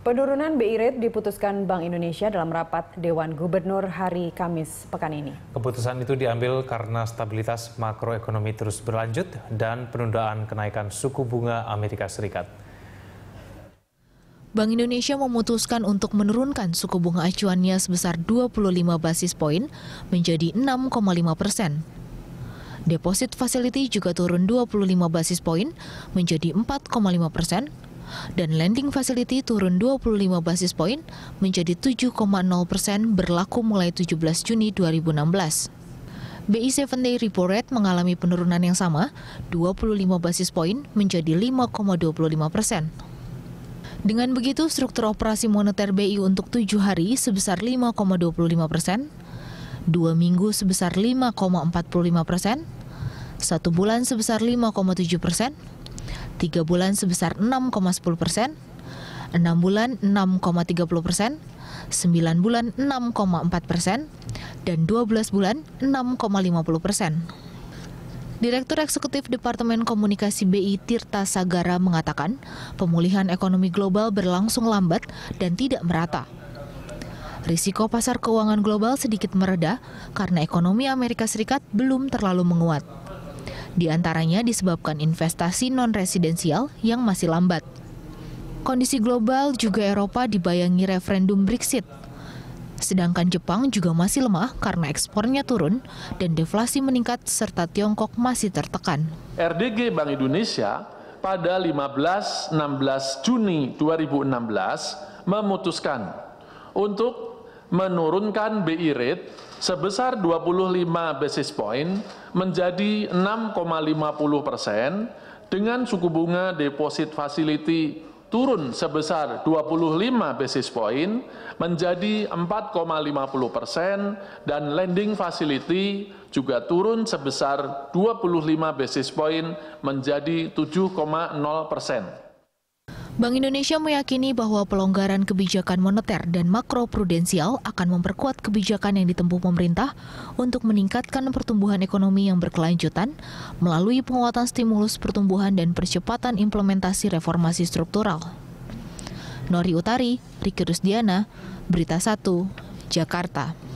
Penurunan BI rate diputuskan Bank Indonesia dalam rapat Dewan Gubernur hari Kamis pekan ini. Keputusan itu diambil karena stabilitas makroekonomi terus berlanjut dan penundaan kenaikan suku bunga Amerika Serikat. Bank Indonesia memutuskan untuk menurunkan suku bunga acuannya sebesar 25 basis poin menjadi 6,5 persen. Deposit facility juga turun 25 basis poin menjadi 4,5 persen dan lending facility turun 25 basis point menjadi 7,0 persen berlaku mulai 17 Juni 2016. BI 7 Day Repo Rate mengalami penurunan yang sama, 25 basis point menjadi 5,25 persen. Dengan begitu, struktur operasi moneter BI untuk 7 hari sebesar 5,25 persen, 2 minggu sebesar 5,45 persen, 1 bulan sebesar 5,7 persen, 3 bulan sebesar 6,10 persen, 6 bulan 6,30 persen, 9 bulan 6,4 persen, dan 12 bulan 6,50 persen. Direktur Eksekutif Departemen Komunikasi BI Tirta Sagara mengatakan, pemulihan ekonomi global berlangsung lambat dan tidak merata. Risiko pasar keuangan global sedikit mereda karena ekonomi Amerika Serikat belum terlalu menguat. Di antaranya disebabkan investasi non-residensial yang masih lambat. Kondisi global juga Eropa dibayangi referendum Brexit. Sedangkan Jepang juga masih lemah karena ekspornya turun dan deflasi meningkat serta Tiongkok masih tertekan. RDG Bank Indonesia pada 15-16 Juni 2016 memutuskan untuk menurunkan BI rate sebesar 25 basis point menjadi 6,50 persen dengan suku bunga deposit facility turun sebesar 25 basis point menjadi 4,50 persen dan lending facility juga turun sebesar 25 basis point menjadi 7,0 persen. Bank Indonesia meyakini bahwa pelonggaran kebijakan moneter dan makroprudensial akan memperkuat kebijakan yang ditempuh pemerintah untuk meningkatkan pertumbuhan ekonomi yang berkelanjutan melalui penguatan stimulus pertumbuhan dan percepatan implementasi reformasi struktural. Nori Utari, Riki Rusdiana, Berita 1, Jakarta.